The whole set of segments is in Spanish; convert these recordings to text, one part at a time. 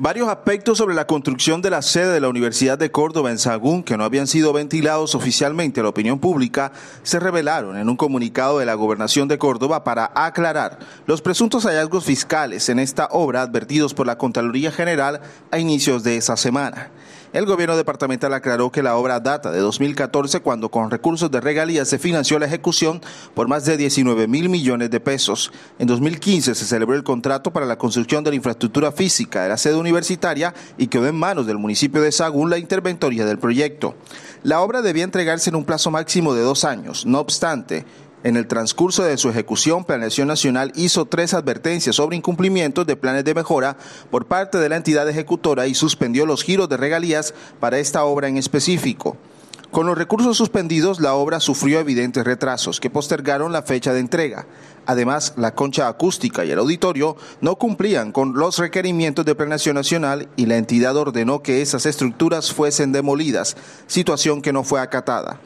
varios aspectos sobre la construcción de la sede de la Universidad de Córdoba en Sagún, que no habían sido ventilados oficialmente a la opinión pública, se revelaron en un comunicado de la Gobernación de Córdoba para aclarar los presuntos hallazgos fiscales en esta obra advertidos por la Contraloría General a inicios de esa semana. El gobierno departamental aclaró que la obra data de 2014 cuando con recursos de regalías se financió la ejecución por más de 19 mil millones de pesos. En 2015 se celebró el contrato para la construcción de la infraestructura física de la sede universitaria y quedó en manos del municipio de Sagún la interventoría del proyecto. La obra debía entregarse en un plazo máximo de dos años. No obstante, en el transcurso de su ejecución, Planeación Nacional hizo tres advertencias sobre incumplimientos de planes de mejora por parte de la entidad ejecutora y suspendió los giros de regalías para esta obra en específico. Con los recursos suspendidos, la obra sufrió evidentes retrasos que postergaron la fecha de entrega. Además, la concha acústica y el auditorio no cumplían con los requerimientos de planeación nacional y la entidad ordenó que esas estructuras fuesen demolidas, situación que no fue acatada.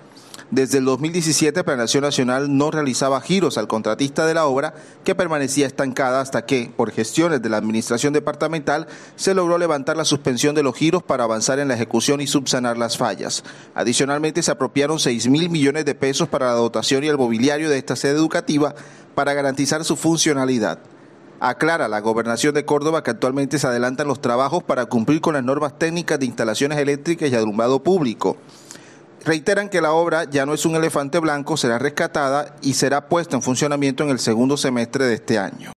Desde el 2017, Planación Nacional no realizaba giros al contratista de la obra, que permanecía estancada hasta que, por gestiones de la Administración Departamental, se logró levantar la suspensión de los giros para avanzar en la ejecución y subsanar las fallas. Adicionalmente, se apropiaron 6 mil millones de pesos para la dotación y el mobiliario de esta sede educativa para garantizar su funcionalidad aclara la gobernación de Córdoba que actualmente se adelantan los trabajos para cumplir con las normas técnicas de instalaciones eléctricas y alumbrado público reiteran que la obra Ya no es un elefante blanco será rescatada y será puesta en funcionamiento en el segundo semestre de este año.